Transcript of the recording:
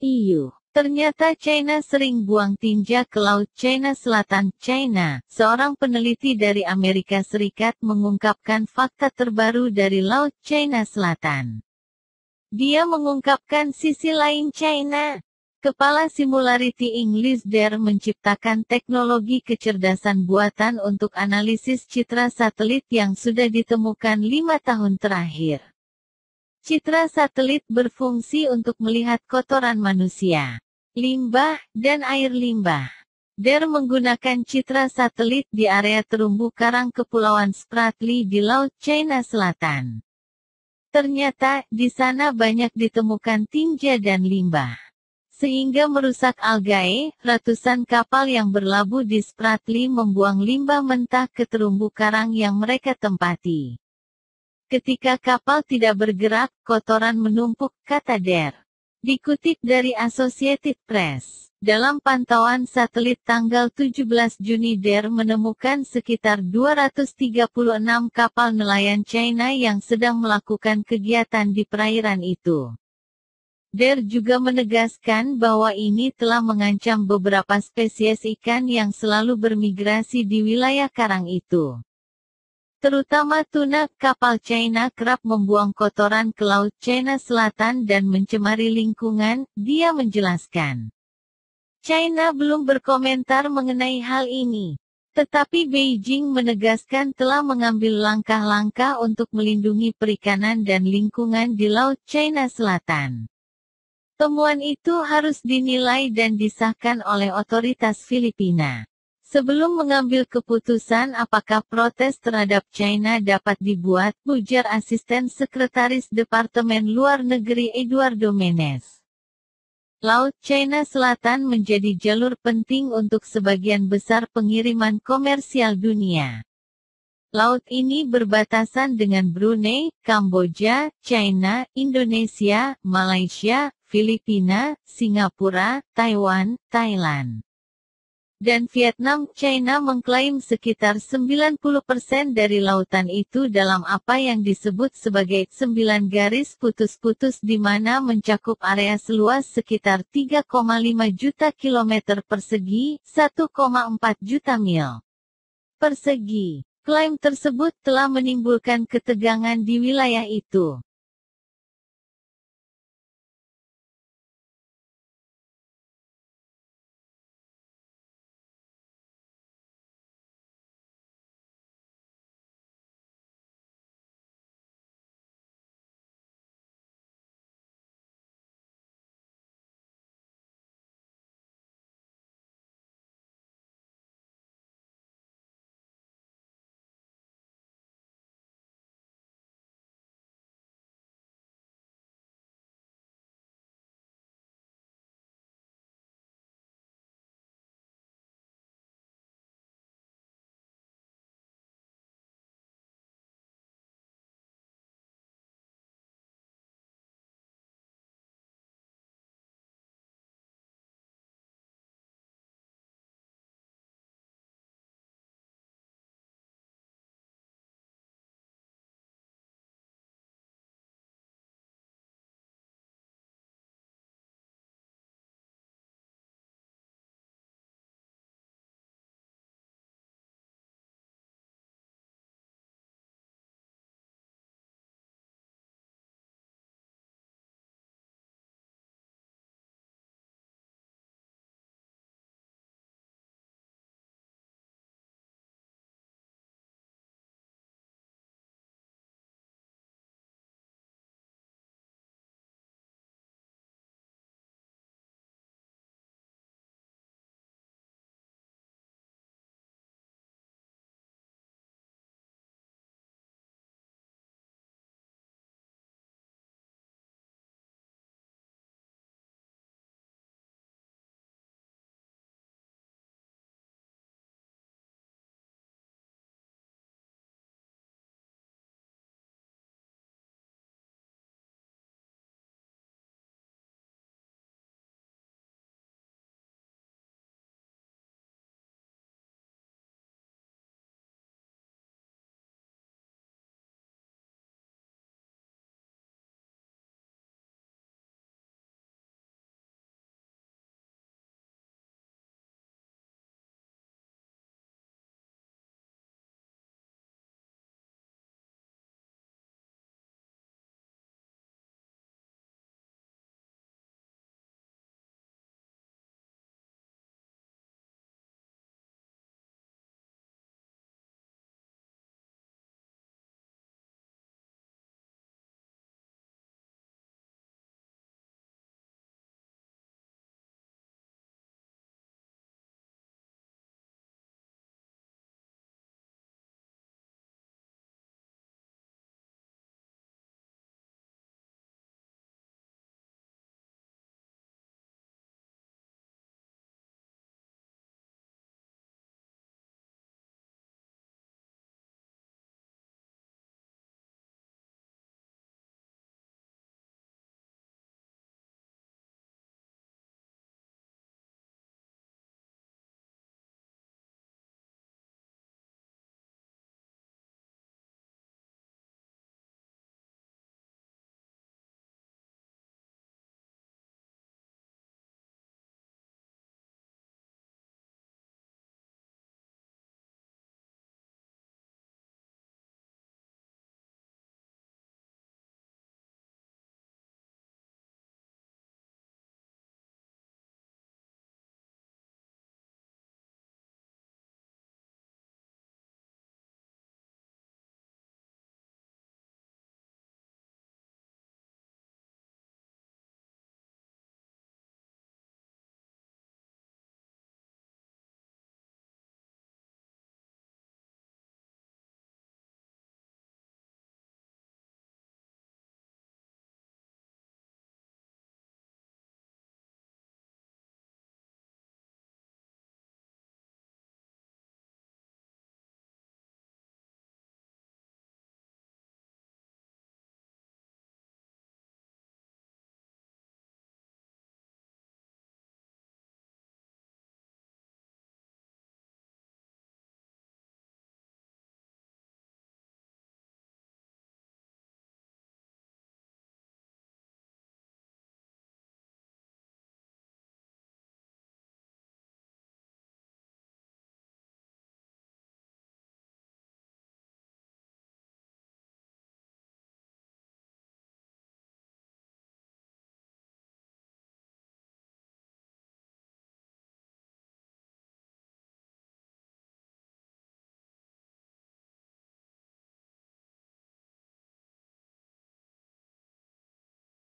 EU. Ternyata China sering buang tinja ke Laut China Selatan, China. Seorang peneliti dari Amerika Serikat mengungkapkan fakta terbaru dari Laut China Selatan. Dia mengungkapkan sisi lain China. Kepala Simularity English Dare menciptakan teknologi kecerdasan buatan untuk analisis citra satelit yang sudah ditemukan lima tahun terakhir. Citra satelit berfungsi untuk melihat kotoran manusia, limbah, dan air limbah. DER menggunakan citra satelit di area terumbu karang Kepulauan Spratly di Laut China Selatan. Ternyata, di sana banyak ditemukan tinja dan limbah. Sehingga merusak algae, ratusan kapal yang berlabuh di Spratly membuang limbah mentah ke terumbu karang yang mereka tempati. Ketika kapal tidak bergerak, kotoran menumpuk, kata Der. Dikutip dari Associated Press. Dalam pantauan satelit tanggal 17 Juni Der menemukan sekitar 236 kapal nelayan China yang sedang melakukan kegiatan di perairan itu. Der juga menegaskan bahwa ini telah mengancam beberapa spesies ikan yang selalu bermigrasi di wilayah karang itu terutama tuna, kapal China kerap membuang kotoran ke Laut China Selatan dan mencemari lingkungan, dia menjelaskan. China belum berkomentar mengenai hal ini. Tetapi Beijing menegaskan telah mengambil langkah-langkah untuk melindungi perikanan dan lingkungan di Laut China Selatan. Temuan itu harus dinilai dan disahkan oleh otoritas Filipina. Sebelum mengambil keputusan apakah protes terhadap China dapat dibuat, ujar asisten sekretaris Departemen Luar Negeri Eduardo Menes. Laut China Selatan menjadi jalur penting untuk sebagian besar pengiriman komersial dunia. Laut ini berbatasan dengan Brunei, Kamboja, China, Indonesia, Malaysia, Filipina, Singapura, Taiwan, Thailand dan Vietnam China mengklaim sekitar 90% dari lautan itu dalam apa yang disebut sebagai 9 garis putus-putus di mana mencakup area seluas sekitar 3,5 juta kilometer persegi, 1,4 juta mil persegi. Klaim tersebut telah menimbulkan ketegangan di wilayah itu.